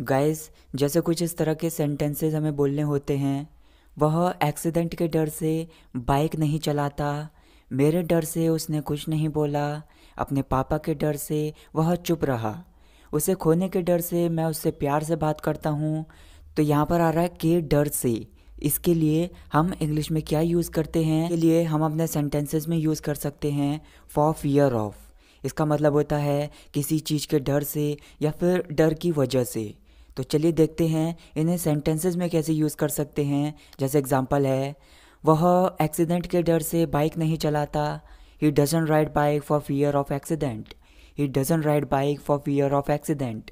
Guys जैसे कुछ इस तरह के सेंटेंसेस हमें बोलने होते हैं वह एक्सीडेंट के डर से बाइक नहीं चलाता मेरे डर से उसने कुछ नहीं बोला अपने पापा के डर से वह चुप रहा उसे खोने के डर से मैं उससे प्यार से बात करता हूँ तो यहाँ पर आ रहा है के डर से इसके लिए हम इंग्लिश में क्या यूज़ करते हैं इसके लिए हम अपने सेंटेंसेस में यूज़ कर सकते हैं फॉर फियर ऑफ इसका मतलब होता है किसी चीज़ के डर से या फिर डर की वजह से तो चलिए देखते हैं इन्हें सेंटेंसेस में कैसे यूज़ कर सकते हैं जैसे एग्जाम्पल है वह एक्सीडेंट के डर से बाइक नहीं चलाता he doesn't ride bike for fear of accident he doesn't ride bike for fear of accident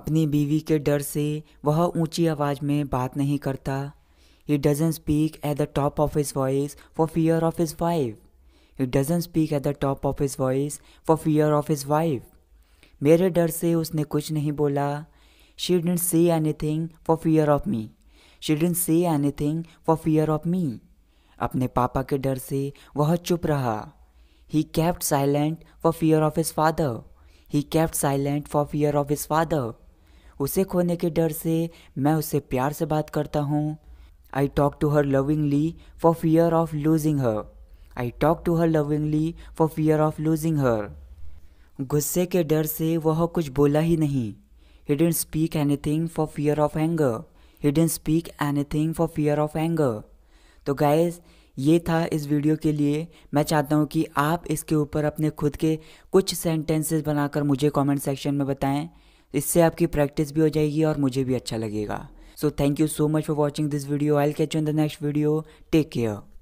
अपनी बीवी के डर से वह ऊंची आवाज़ में बात नहीं करता he doesn't speak at the top of his voice for fear of his wife he doesn't speak at the top of his voice for fear of his wife मेरे डर से उसने कुछ नहीं बोला She didn't say anything for fear of me. She didn't say anything for fear of me. अपने पापा के डर से वह चुप रहा he kept silent for fear of his father he kept silent for fear of his father उसे खोने के डर से मैं उसे प्यार से बात करता हूँ I talk to her lovingly for fear of losing her I talk to her lovingly for fear of losing her गुस्से के डर से वह कुछ बोला ही नहीं He didn't speak anything for fear of anger. He didn't speak anything for fear of anger. तो guys ये था इस वीडियो के लिए मैं चाहता हूँ कि आप इसके ऊपर अपने खुद के कुछ सेंटेंसेस बनाकर मुझे कमेंट सेक्शन में बताएं इससे आपकी प्रैक्टिस भी हो जाएगी और मुझे भी अच्छा लगेगा so thank you so much for watching this video I catch in the next video take care